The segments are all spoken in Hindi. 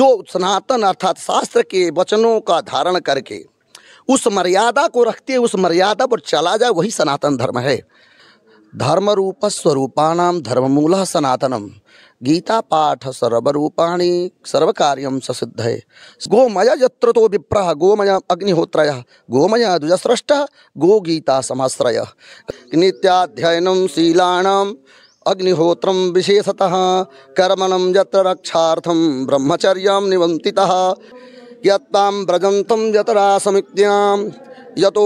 जो सनातन अर्थात शास्त्र के वचनों का धारण करके उस मर्यादा को रखते उस मर्यादा पर चला जाए वही सनातन धर्म है धर्म रूप स्वरूपाणाम मूल सनातनम गीता पाठ रूपाणी सर्व कार्यम ससिद्ध है गोमय यत्र तो विप्रह गोमय अग्निहोत्रय गोमय द्विजस्रष्ट गो गीता समाश्रय नित्याध्ययनम शीलाणाम अग्निहोत्र विशेषतः कर्मण यक्षा रक्षार्थं ब्रह्मचर्यं यम व्रजंत यतरा यतरासमित्यां यतो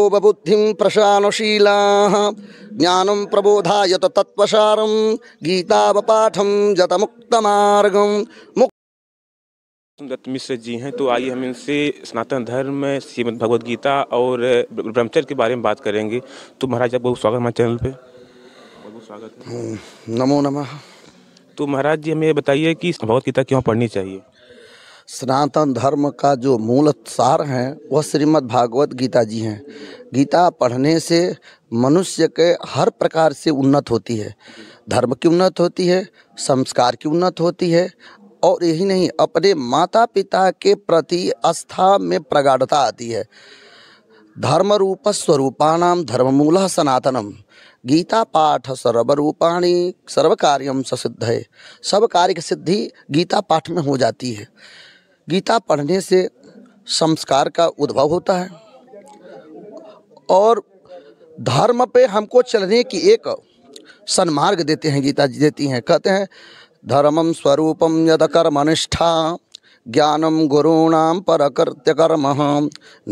ज्ञान प्रबोधा यत प्रबोधायत गीतावपाठम यत मुक्त मुक् दत्त मिश्र जी हैं तो आइए हम इनसे सनातन धर्म श्रीमद भगवद गीता और ब्रह्मचर्य के बारे में बात करेंगे तो महाराज बहुत स्वागत हमारे चैनल पे स्वागत है हम्म, नमो नमः तो महाराज जी हमें बताइए कि भगवत गीता क्यों पढ़नी चाहिए सनातन धर्म का जो मूल सार हैं वह श्रीमद् भागवत गीता जी हैं गीता पढ़ने से मनुष्य के हर प्रकार से उन्नत होती है धर्म की उन्नत होती है संस्कार की उन्नत होती है और यही नहीं अपने माता पिता के प्रति आस्था में प्रगाढ़ता आती है धर्म रूप स्वरूपाणाम मूल सनातनम गीता पाठ सर्वरूपाणी सर्व कार्यम ससिद्ध है सब कार्य की सिद्धि गीता पाठ में हो जाती है गीता पढ़ने से संस्कार का उद्भव होता है और धर्म पे हमको चलने की एक सन्मार्ग देते हैं गीता जी देती हैं कहते हैं धर्मम स्वरूपम यद कर्मनिष्ठा ज्ञानं गुरूणां परकृत्यकर्मः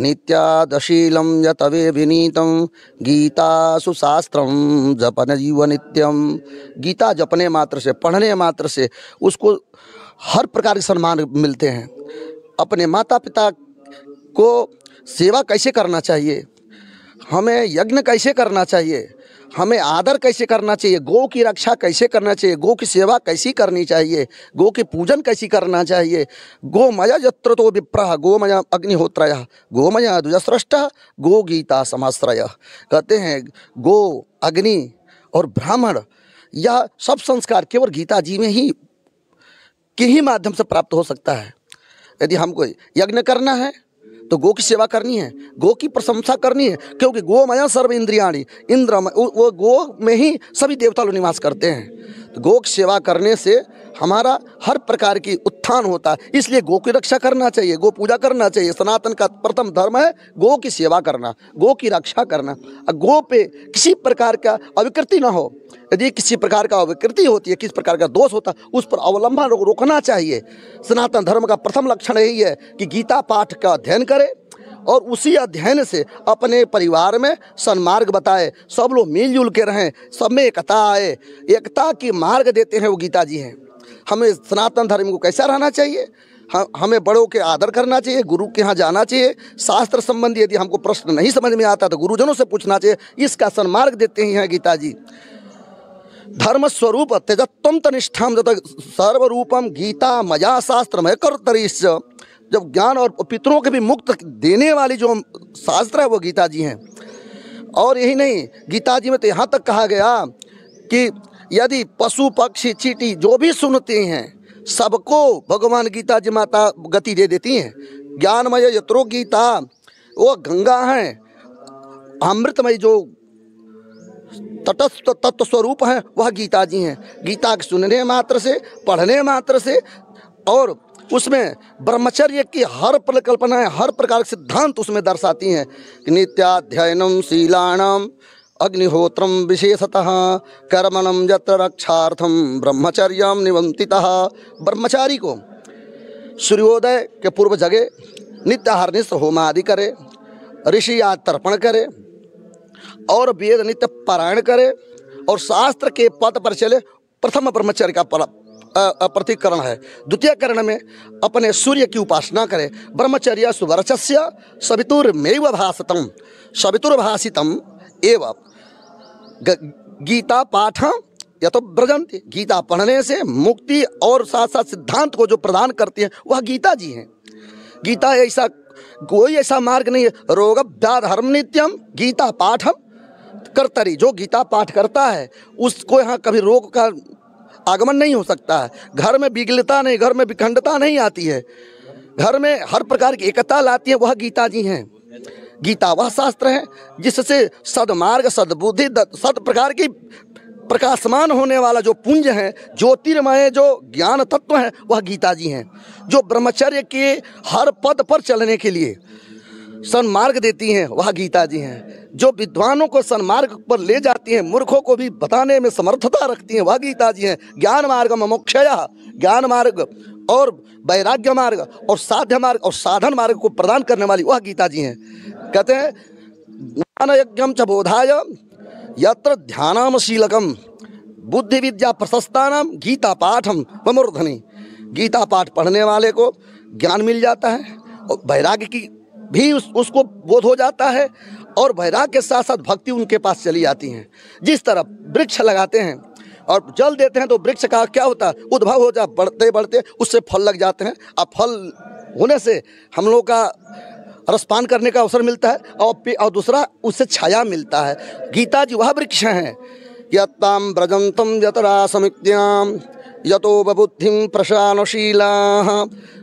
नित्यादशीलं यतवे विनीत गीतासु शास्त्रं जपन जीव नित्यम गीता जपने मात्र से पढ़ने मात्र से उसको हर प्रकार के सम्मान मिलते हैं अपने माता पिता को सेवा कैसे करना चाहिए हमें यज्ञ कैसे करना चाहिए हमें आदर कैसे करना चाहिए गौ की रक्षा कैसे करना चाहिए गौ की सेवा कैसी करनी चाहिए गौ की पूजन कैसी करना चाहिए गो मया यत्र तो विप्रह गो मया अग्निहोत्र गो मया दुजस्रष्ट गो गीता समाश्रय कहते हैं गो अग्नि और ब्राह्मण यह सब संस्कार केवल गीता जी में ही के ही माध्यम से प्राप्त हो सकता है यदि हमको यज्ञ करना है तो गो की सेवा करनी है गो की प्रशंसा करनी है क्योंकि गोमया सर्व इंद्रियाणी इंद्र वो गो में ही सभी देवता लोग निवास करते हैं गो सेवा करने से हमारा हर प्रकार की उत्थान होता है इसलिए गो की रक्षा करना चाहिए गो पूजा करना चाहिए सनातन का प्रथम धर्म है गो की सेवा करना गो की रक्षा करना गो पे किसी प्रकार का अविकृति ना हो यदि किसी प्रकार का अविकृति होती है किस प्रकार का दोष होता है उस पर अवलंबन रोकना चाहिए सनातन धर्म का प्रथम लक्षण यही है कि गीता पाठ का अध्ययन करें और उसी अध्ययन से अपने परिवार में सन्मार्ग बताए सब लोग मिलजुल के रहें सब में एकता आए एकता की मार्ग देते हैं वो गीता जी हैं हमें सनातन धर्म को कैसा रहना चाहिए हम हमें बड़ों के आदर करना चाहिए गुरु के यहाँ जाना चाहिए शास्त्र संबंधी यदि हमको प्रश्न नहीं समझ में आता तो गुरुजनों से पूछना चाहिए इसका सन्मार्ग देते ही हैं गीता जी धर्म स्वरूप त्यजत्व तनिष्ठाम जत सर्वरूपम गीता मया शास्त्र में कर्तरीश जब ज्ञान और पितरों के भी मुक्त देने वाली जो शास्त्र है वो गीता जी हैं और यही नहीं गीता जी में तो यहाँ तक कहा गया कि यदि पशु पक्षी चीटी जो भी सुनते हैं सबको भगवान गीता जी माता गति दे देती हैं ज्ञानमय यत्रो गीता वो गंगा हैं अमृतमय जो तटस्थ तत्व स्वरूप हैं वह गीता जी हैं गीता के सुनने मात्र से पढ़ने मात्र से और उसमें ब्रह्मचर्य की हर परिकल्पनाएं हर प्रकार के सिद्धांत उसमें दर्शाती हैं कि नित्याध्ययनम शीलाणम अग्निहोत्र विशेषतः कर्मणम जत्र रक्षार्थम ब्रह्मचर्य निबंतिता ब्रह्मचारी को सूर्योदय के पूर्व जगे नित्याहरनिश होम आदि करे ऋषि या तर्पण करे और वेद नित्य पारायण करे और शास्त्र के पद पर चले प्रथम ब्रह्मचर्य का प्रतिकरण है द्वितीय करण में अपने सूर्य की उपासना करें ब्रह्मचर्य सुवर्चस्य सवितुर्मेव भाषतम सवितुर्भाषितम एव गीता पाठ या तो ब्रजंती गीता पढ़ने से मुक्ति और साथ साथ सिद्धांत को जो प्रदान करती हैं वह गीता जी हैं गीता ऐसा कोई ऐसा मार्ग नहीं है रोग धर्म नित्यम गीता पाठम कर्तरी जो गीता पाठ करता है उसको यहाँ कभी रोग का आगमन नहीं हो सकता है घर में विगलता नहीं घर में विखंडता नहीं आती है घर में हर प्रकार की एकता लाती है वह गीता जी हैं गीता वह शास्त्र है जिससे सदमार्ग सदबुद्धि सद प्रकार की प्रकाशमान होने वाला जो पुंज है ज्योतिर्मय जो ज्ञान तत्व है वह गीता जी हैं जो ब्रह्मचर्य के हर पद पर चलने के लिए सन्मार्ग देती हैं वह गीता जी हैं जो विद्वानों को सन्मार्ग पर ले जाती हैं मूर्खों को भी बताने में समर्थता रखती हैं वह गीता जी हैं ज्ञान मार्ग ममोक्षया ज्ञान मार्ग और वैराग्य मार्ग और साध्य मार्ग और साधन मार्ग को प्रदान करने वाली वह गीता जी हैं कहते हैं ज्ञान यज्ञम च बोधाय यत्र ध्यानामशीलकम बुद्धि विद्या प्रशस्तान गीता पाठम ममूर्धनी गीता पाठ पढ़ने वाले को ज्ञान मिल जाता है और वैराग्य की भी उस उसको बोध हो जाता है और भैराग के साथ साथ भक्ति उनके पास चली जाती हैं जिस तरह वृक्ष लगाते हैं और जल देते हैं तो वृक्ष का क्या होता है उद्भव हो जा बढ़ते बढ़ते उससे फल लग जाते हैं और फल होने से हम लोग का रसपान करने का अवसर मिलता है और और दूसरा उससे छाया मिलता है गीता जी वह वृक्ष हैं यत्ताम ब्रजंतम यतरा समित्याम यतो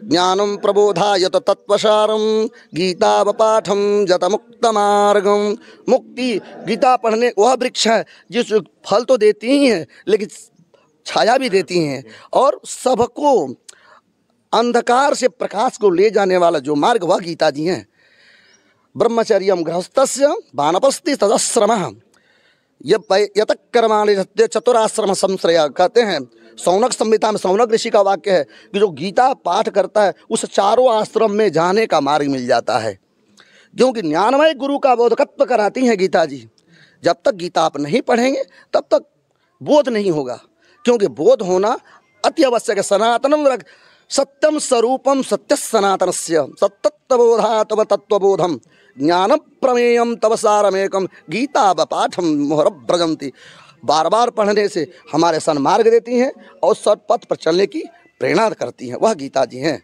ज्ञान प्रबोधा यत तत्वसारम तत्वसारं यत मुक्त मार्ग मुक्ति गीता पढ़ने वह वृक्ष है जिस फल तो देती ही है लेकिन छाया भी देती हैं और सबको अंधकार से प्रकाश को ले जाने वाला जो मार्ग वह गीता जी हैं ब्रह्मचर्य गृहस्थस्य वानपस्ति तदश्रम यतक सत्य चतुराश्रम संश्रया कहते हैं सौनक संहिता में सौनक ऋषि का वाक्य है कि जो गीता पाठ करता है उस चारों आश्रम में जाने का मार्ग मिल जाता है क्योंकि ज्ञानमय गुरु का बोधकत्व कराती हैं गीता जी जब तक गीता आप नहीं पढ़ेंगे तब तक बोध नहीं होगा क्योंकि बोध होना अति आवश्यक है सनातन सत्यम स्वरूप सत्य सनातन से सत्तत्वबोधा तव तत्वबोधम ज्ञान प्रमेय तव सारमेक गीता बपाठम मोहर ब्रजंती बार बार पढ़ने से हमारे सन्मार्ग देती हैं और पथ पर चलने की प्रेरणा करती हैं वह गीता जी हैं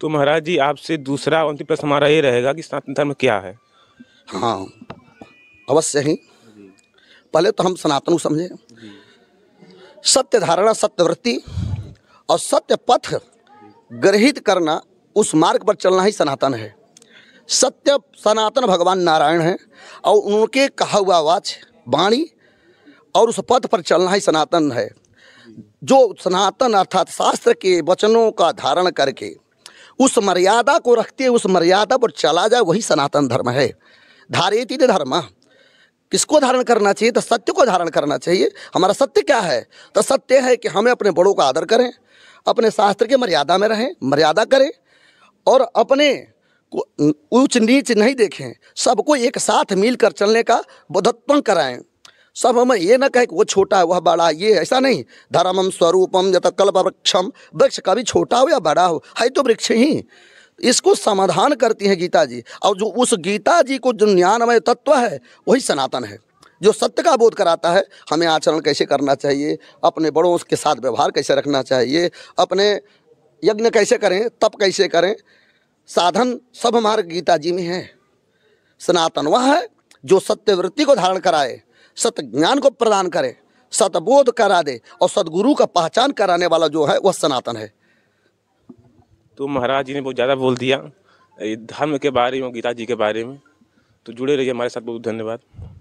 तो महाराज जी आपसे दूसरा अंतिम प्रश्न हमारा ये रहेगा कि सनातन धर्म क्या है हाँ अवश्य ही पहले तो हम सनातन को समझें सत्य धारणा सत्य वृत्ति और सत्य पथ ग्रहित करना उस मार्ग पर चलना ही सनातन है सत्य सनातन भगवान नारायण है और उनके कहा हुआ वाच वाणी और उस पथ पर चलना ही सनातन है जो सनातन अर्थात शास्त्र के वचनों का धारण करके उस मर्यादा को रखते उस मर्यादा पर चला जाए वही सनातन धर्म है धारेती ने धर्म किसको धारण करना चाहिए तो सत्य को धारण करना चाहिए हमारा सत्य क्या है तो सत्य है कि हमें अपने बड़ों का आदर करें अपने शास्त्र के मर्यादा में रहें मर्यादा करें और अपने ऊंच नीच नहीं देखें सबको एक साथ मिलकर चलने का बौद्धत्व कराएं सब हमें ये ना कहें कि वो छोटा है वह बड़ा है ये ऐसा नहीं धर्मम स्वरूपम तो कल्प वृक्षम वृक्ष कभी छोटा हो या बड़ा हो है तो वृक्ष ही इसको समाधान करती हैं गीता जी और जो उस गीता जी को जो ज्ञानमय तत्व है वही सनातन है जो सत्य का बोध कराता है हमें आचरण कैसे करना चाहिए अपने बड़ों के साथ व्यवहार कैसे रखना चाहिए अपने यज्ञ कैसे करें तप कैसे करें साधन सब हमारे गीता जी में है सनातन वह है जो सत्य वृत्ति को धारण कराए सत्य ज्ञान को प्रदान करे सतबोध करा दे और सदगुरु का पहचान कराने वाला जो है वह सनातन है तो महाराज जी ने बहुत ज़्यादा बोल दिया धर्म के बारे में गीता जी के बारे में तो जुड़े रहिए हमारे साथ बहुत धन्यवाद